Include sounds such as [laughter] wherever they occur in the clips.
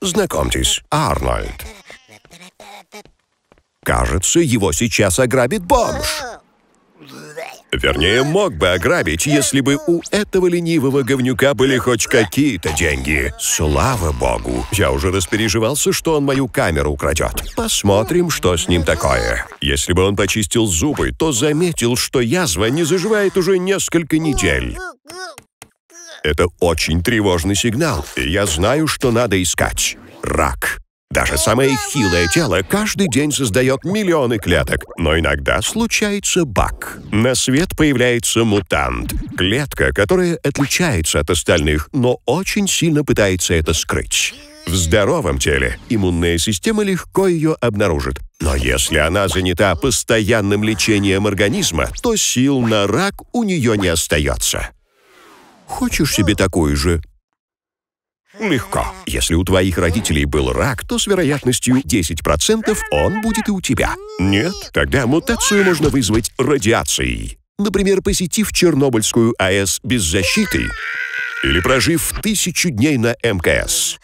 Знакомьтесь, Арнольд. Кажется, его сейчас ограбит бомж. Вернее, мог бы ограбить, если бы у этого ленивого говнюка были хоть какие-то деньги. Слава богу, я уже распереживался, что он мою камеру украдет. Посмотрим, что с ним такое. Если бы он почистил зубы, то заметил, что язва не заживает уже несколько недель. Это очень тревожный сигнал, я знаю, что надо искать. Рак. Даже самое хилое тело каждый день создает миллионы клеток, но иногда случается баг. На свет появляется мутант. Клетка, которая отличается от остальных, но очень сильно пытается это скрыть. В здоровом теле иммунная система легко ее обнаружит. Но если она занята постоянным лечением организма, то сил на рак у нее не остается. Хочешь себе такой же?» Легко. Если у твоих родителей был рак, то с вероятностью 10% он будет и у тебя. Нет? Тогда мутацию можно вызвать радиацией. Например, посетив Чернобыльскую АЭС без защиты или прожив тысячу дней на МКС.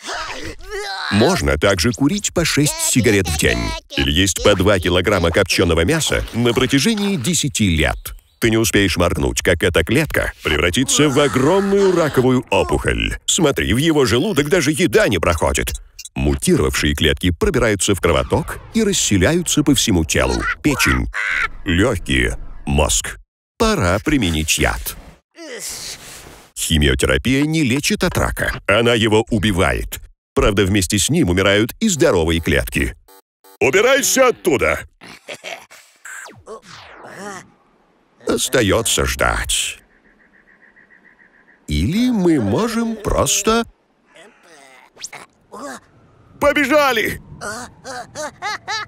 Можно также курить по 6 сигарет в день или есть по 2 килограмма копченого мяса на протяжении 10 лет. Ты не успеешь моргнуть, как эта клетка превратится в огромную раковую опухоль. Смотри, в его желудок даже еда не проходит. Мутировавшие клетки пробираются в кровоток и расселяются по всему телу. Печень, легкие, мозг. Пора применить яд. Химиотерапия не лечит от рака. Она его убивает. Правда, вместе с ним умирают и здоровые клетки. «Убирайся оттуда!» [laughs] Остается ждать. Или мы можем просто... Побежали! [laughs]